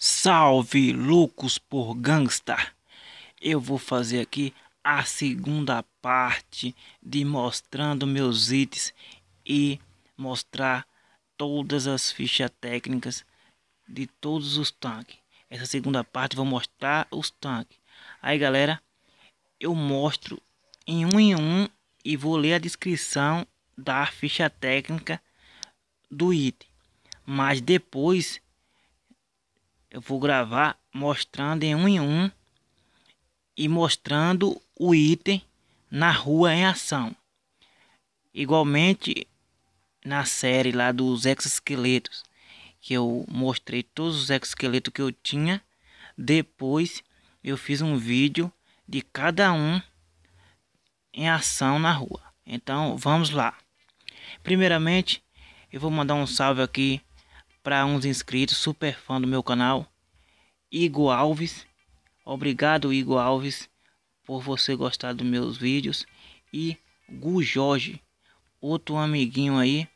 Salve loucos por gangsta! Eu vou fazer aqui a segunda parte de mostrando meus itens e mostrar todas as fichas técnicas de todos os tanques. Essa segunda parte vou mostrar os tanques. Aí galera, eu mostro em um em um e vou ler a descrição da ficha técnica do item. Mas depois eu vou gravar mostrando em um em um e mostrando o item na rua em ação. Igualmente na série lá dos exoesqueletos, que eu mostrei todos os exoesqueletos que eu tinha. Depois eu fiz um vídeo de cada um em ação na rua. Então vamos lá. Primeiramente eu vou mandar um salve aqui para uns inscritos, super fã do meu canal, Igor Alves. Obrigado, Igor Alves, por você gostar dos meus vídeos. E Gu Jorge, outro amiguinho aí,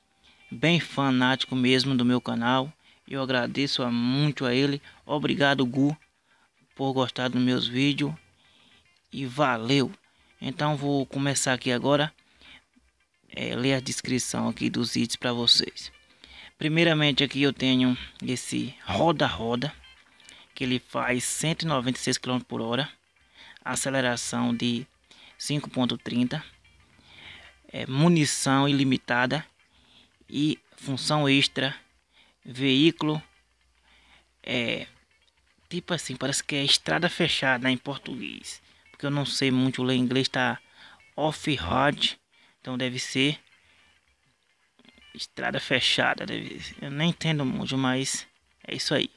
bem fanático mesmo do meu canal. Eu agradeço muito a ele. Obrigado, Gu, por gostar dos meus vídeos. E valeu! Então vou começar aqui agora. É, ler a descrição aqui dos itens para vocês. Primeiramente aqui eu tenho esse roda-roda, que ele faz 196 km por hora, aceleração de 5.30, é, munição ilimitada e função extra, veículo, é, tipo assim, parece que é estrada fechada em português, porque eu não sei muito ler inglês, tá off-road, então deve ser estrada fechada, Eu nem entendo muito, mas é isso aí.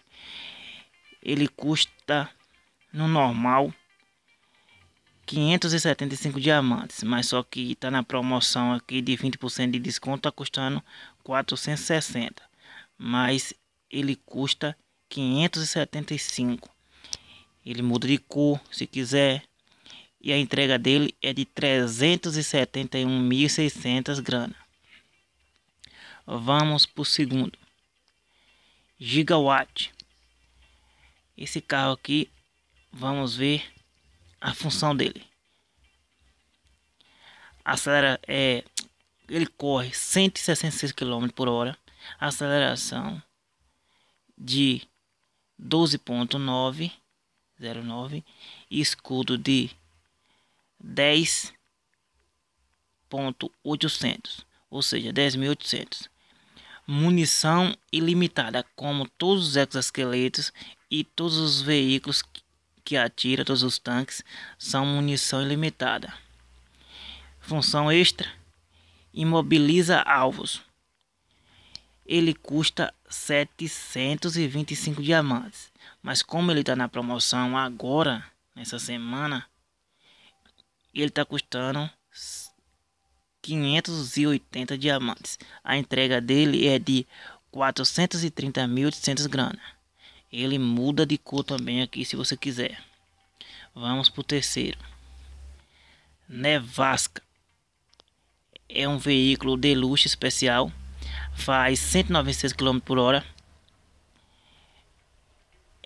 Ele custa no normal 575 diamantes, mas só que tá na promoção aqui de 20% de desconto, tá custando 460. Mas ele custa 575. Ele muda de cor, se quiser. E a entrega dele é de 371.600 grana. Vamos para o segundo. Gigawatt. Esse carro aqui, vamos ver a função dele. Acelera, é, ele corre 166 km por hora. Aceleração de 12.909 e escudo de 10.800, ou seja, 10.800 munição ilimitada, como todos os exoesqueletos e todos os veículos que atira, todos os tanques, são munição ilimitada. Função extra: imobiliza alvos. Ele custa 725 diamantes, mas como ele está na promoção agora, nessa semana, ele está custando 580 diamantes. A entrega dele é de 430.800 grana. Ele muda de cor também aqui se você quiser. Vamos para o terceiro. Nevasca. É um veículo de luxo especial. Faz 196 km por hora.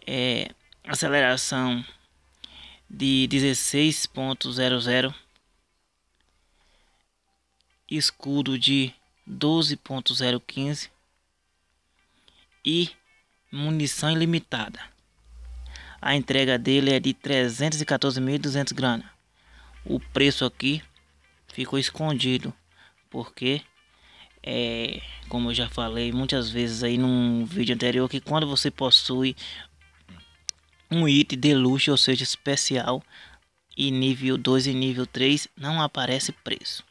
É, aceleração de 16.00 escudo de 12.015 e munição ilimitada. A entrega dele é de 314.200 grana. O preço aqui ficou escondido porque é, como eu já falei muitas vezes aí num vídeo anterior que quando você possui um item de luxo, ou seja, especial e nível 2 e nível 3 não aparece preço.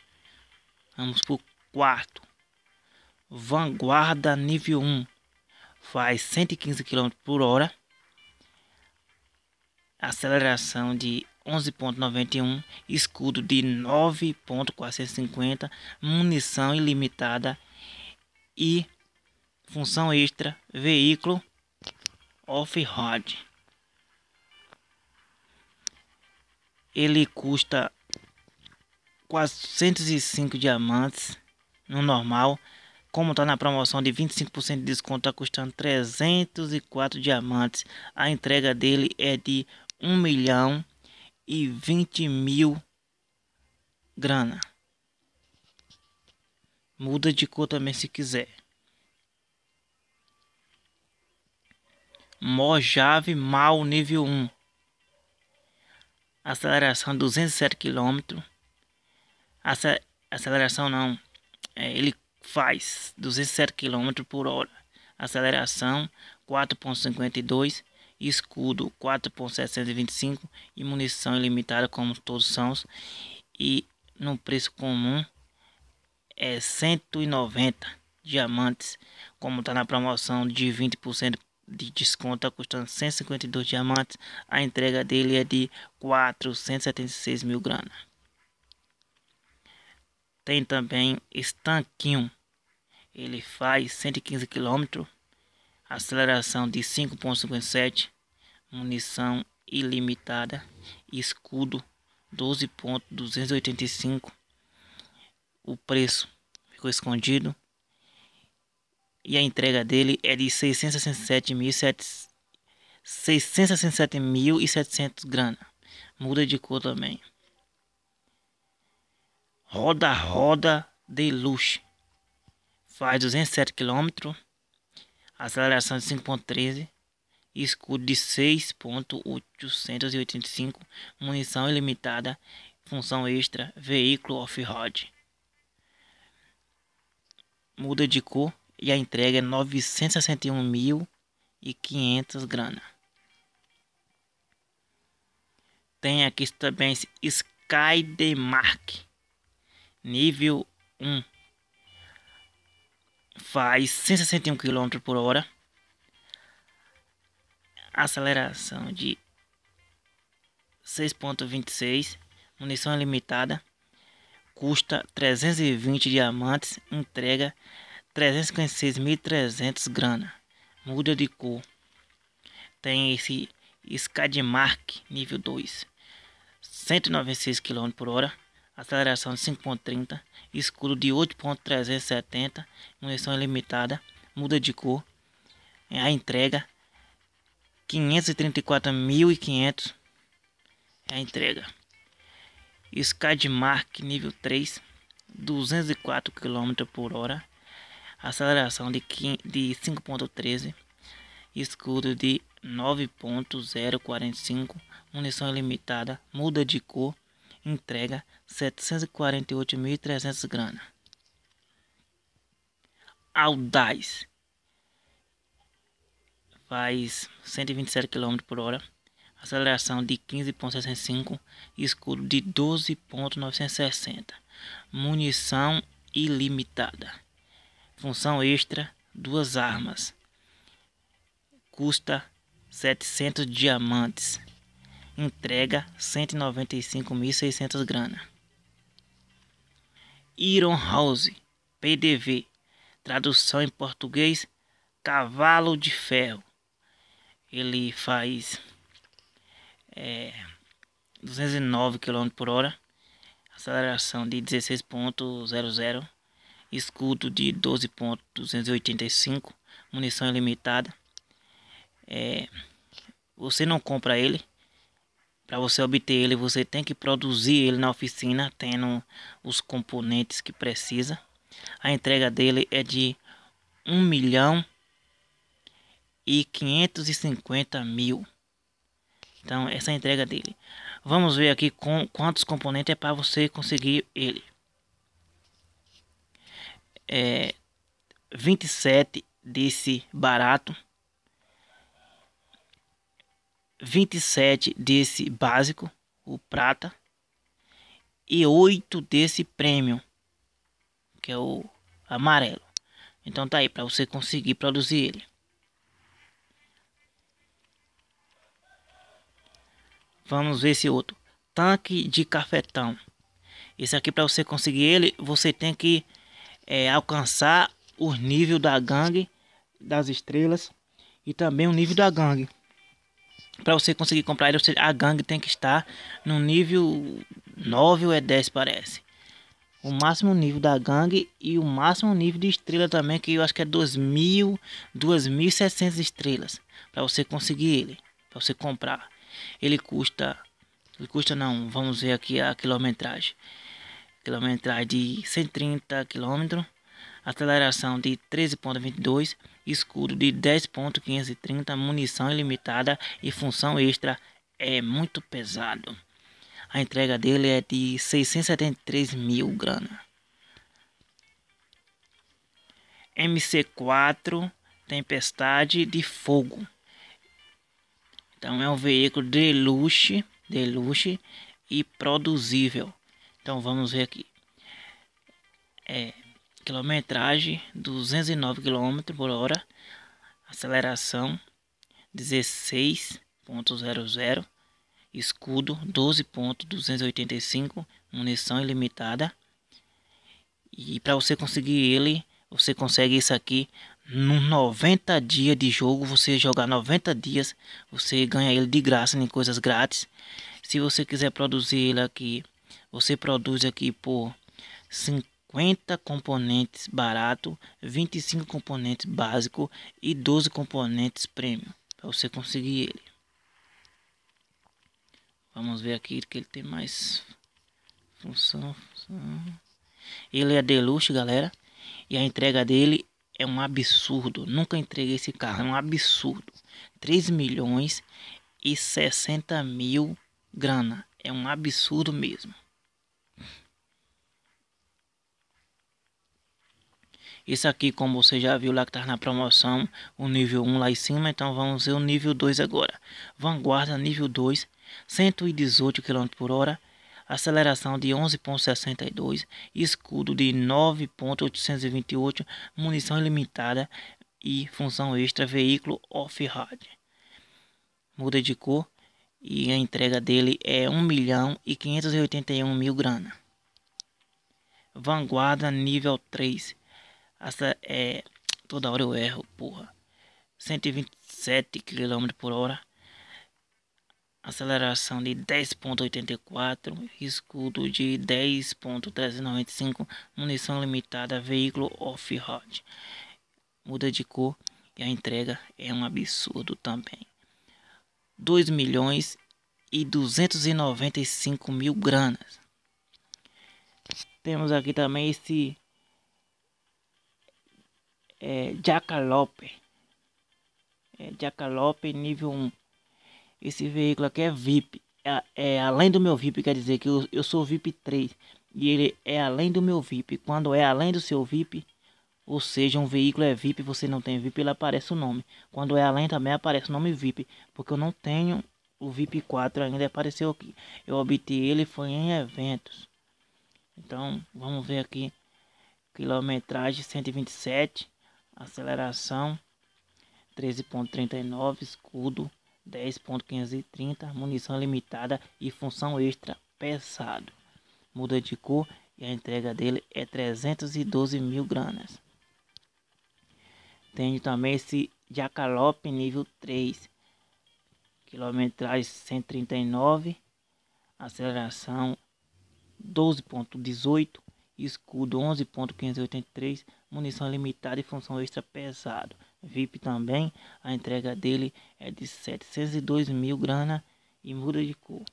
Vamos pro quarto. Vanguarda nível 1. Faz 115 km por hora. Aceleração de 11.91. Escudo de 9.450. Munição ilimitada. E função extra. Veículo off-road. Ele custa 405 diamantes no normal. Como está na promoção de 25% de desconto, está custando 304 diamantes. A entrega dele é de 1 milhão e 20 mil grana. Muda de cor também se quiser. Mojave Mal nível 1. Aceleração 207 km aceleração não. É, ele faz 207 km por hora. Aceleração 4.52, escudo 4.725 e munição ilimitada como todos são. E no preço comum é 190 diamantes, como está na promoção de 20% de desconto, tá custando 152 diamantes. A entrega dele é de 476 mil grana. Tem também Estanquinho. Ele faz 115 km, aceleração de 5.57, munição ilimitada, escudo 12.285. O preço ficou escondido. E a entrega dele é de 667.700 667 grana. Muda de cor também. Roda Roda Deluxe. Faz 207 km. Aceleração de 5.13. Escudo de 6.885. Munição ilimitada. Função extra. Veículo off-road. Muda de cor. E a entrega é 961.500 grana. Tem aqui também Sky Demark nível 1 faz 161 km por hora. Aceleração de 6.26. Munição limitada Custa 320 diamantes. Entrega 356.300 grana. Muda de cor. Tem esse Skadmark nível 2. 196 km por hora aceleração de 5.30, escudo de 8.370, munição ilimitada, muda de cor, a entrega 534.500 é a entrega. É Skydmark nível 3, 204 km por hora, aceleração de 5.13, escudo de 9.045, munição ilimitada, muda de cor, entrega 748.300 grana. Audaz faz 127 km por hora, aceleração de 15.65 escudo de 12.960, munição ilimitada, função extra, duas armas, custa 700 diamantes entrega 195.600 grana. Iron House, PDV, tradução em português, cavalo de ferro. Ele faz é, 209 km por hora, aceleração de 16.00, escudo de 12.285, munição ilimitada. É, você não compra ele, para você obter ele, você tem que produzir ele na oficina, tendo os componentes que precisa. A entrega dele é de 1 milhão e 550 mil. Então, essa é a entrega dele. Vamos ver aqui com quantos componentes é para você conseguir ele. É 27 desse barato. 27 desse básico, o prata, e 8 desse premium, que é o amarelo. Então tá aí para você conseguir produzir ele. Vamos ver esse outro. Tanque de cafetão. Esse aqui para você conseguir ele, você tem que é, alcançar o nível da gangue das estrelas e também o nível da gangue para você conseguir comprar ele, a gangue tem que estar no nível 9 ou é 10 parece. O máximo nível da gangue e o máximo nível de estrela também, que eu acho que é 2000, 2700 estrelas para você conseguir ele, para você comprar. Ele custa, ele custa não, vamos ver aqui a quilometragem. Quilometragem de 130 km, aceleração de 13.22 escudo de 10.530, munição ilimitada e função extra é muito pesado. A entrega dele é de 673 mil grana. MC4 Tempestade de Fogo. Então é um veículo de luxo, de luxo e produzível. Então vamos ver aqui. É, quilometragem 209 km por hora, aceleração 16.00, escudo 12.285, munição ilimitada. E para você conseguir ele, você consegue isso aqui nos 90 dias de jogo, você jogar 90 dias, você ganha ele de graça em coisas grátis. Se você quiser produzir ele aqui, você produz aqui por 50 50 componentes barato, 25 componentes básico e 12 componentes premium para você conseguir ele. Vamos ver aqui que ele tem mais função, função. Ele é deluxe, galera, e a entrega dele é um absurdo. Nunca entreguei esse carro, é um absurdo. 3 milhões e 60 mil grana. É um absurdo mesmo. Isso aqui, como você já viu lá que tá na promoção, o nível 1 lá em cima, então vamos ver o nível 2 agora. Vanguarda nível 2, 118 km por hora, aceleração de 11.62, escudo de 9.828, munição ilimitada e função extra veículo off-road. Muda de cor e a entrega dele é 1 milhão e 581 mil grana. Vanguarda nível 3, essa é. Toda hora eu erro, porra. 127 km por hora. Aceleração de 10.84. Escudo de 10.395. Munição limitada. Veículo off-road. Muda de cor. E a entrega é um absurdo também. 2 milhões e 295 mil granas. Temos aqui também esse é, Jackalope É, nível 1. Esse veículo aqui é VIP. É, é, além do meu VIP, quer dizer que eu, eu sou VIP 3. E ele é além do meu VIP. Quando é além do seu VIP, ou seja, um veículo é VIP, você não tem VIP, ele aparece o nome. Quando é além também aparece o nome VIP. Porque eu não tenho o VIP 4 ainda apareceu aqui. Eu obti ele foi em eventos. Então, vamos ver aqui. Quilometragem 127 aceleração 13.39, escudo 10.530, munição limitada e função extra pesado. Muda de cor e a entrega dele é 312 mil granas. Tem também esse Jacalope nível 3, quilometragem 139, aceleração 12.18, escudo 11.583, munição limitada e função extra pesado. VIP também, a entrega dele é de 702 mil grana e muda de cor.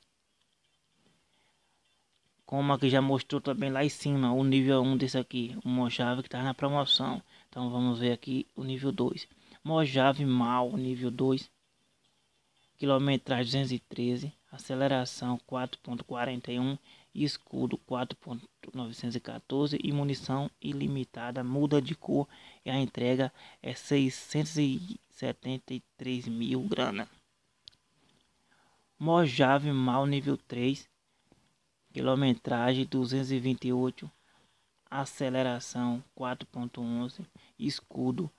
Como aqui já mostrou também lá em cima, o nível 1 desse aqui, o Mojave que está na promoção. Então vamos ver aqui o nível 2. Mojave mal, nível 2. Quilometragem 213, aceleração 4.41 escudo 4.914 e munição ilimitada. Muda de cor e a entrega é 673 mil grana. Mojave Mal nível 3, quilometragem 228, aceleração 4.11, escudo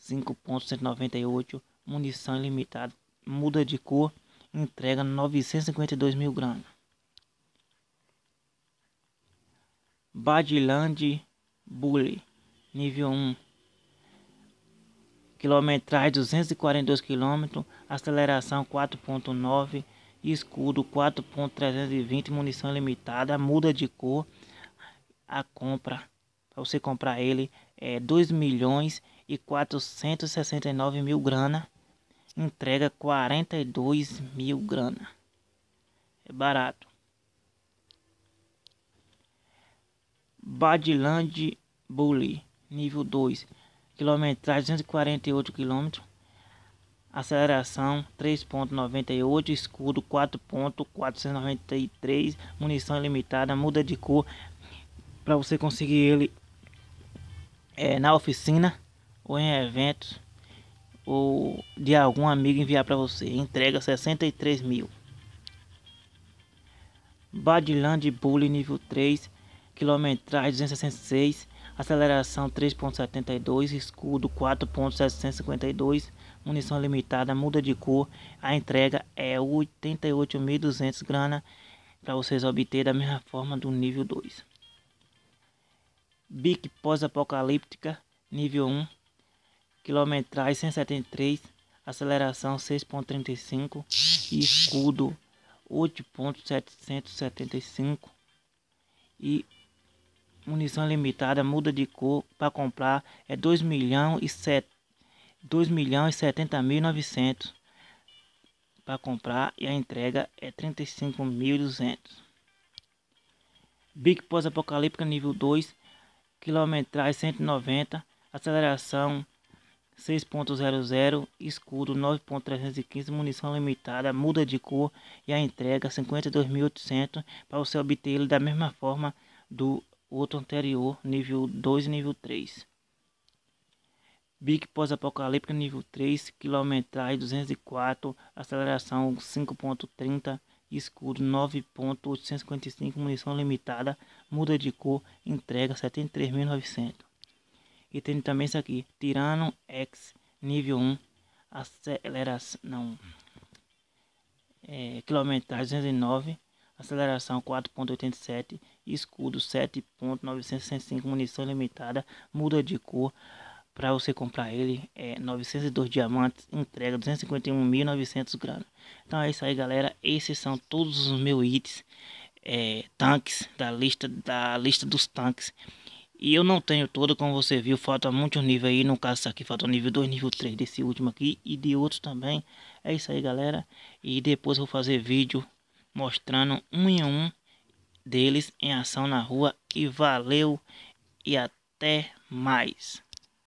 5.198, munição ilimitada, muda de cor, entrega 952 mil grana Badland Bully, nível 1. Quilometragem 242 km, aceleração 4.9, escudo 4.320, munição limitada, muda de cor. A compra, para você comprar ele, é 2 milhões e 469 mil grana. Entrega 42 mil grana. É barato. Badland Bully, nível 2, quilometragem 248 km, aceleração 3.98, escudo 4.493, munição ilimitada, muda de cor para você conseguir ele é, na oficina ou em eventos ou de algum amigo enviar para você. Entrega 63 mil. Badland Bully nível 3 quilometragem 266, aceleração 3.72, escudo 4.752, munição limitada, muda de cor, a entrega é 88.200 grana para vocês obter da mesma forma do nível 2. Bic pós-apocalíptica, nível 1, quilometragem 173, aceleração 6.35 escudo 8.775 e munição limitada, muda de cor para comprar é 2 milhão e 7 2 milhões e 70 mil para comprar e a entrega é 35.200. Big pós-apocalíptica nível 2, quilometragem 190, aceleração 6.00, escudo 9.315, munição limitada, muda de cor e a entrega 52.800 para você obter ele da mesma forma do o outro anterior, nível 2 e nível 3. Big pós-apocalíptica nível 3, quilometragem 204, aceleração 5.30, escudo 9.855, munição limitada, muda de cor, entrega 73.900. E tem também isso aqui, Tirano X nível 1, aceleração, não, é, quilometragem 209, aceleração 4.87, escudo 7.965 munição limitada muda de cor para você comprar ele é 902 diamantes entrega 251.900 gramas então é isso aí galera esses são todos os meus itens é, tanques da lista da lista dos tanques e eu não tenho todo, como você viu, falta muito nível aí. No caso, aqui falta nível 2, nível 3 desse último aqui e de outros também. É isso aí, galera. E depois eu vou fazer vídeo mostrando um em um deles em ação na rua. E valeu e até mais.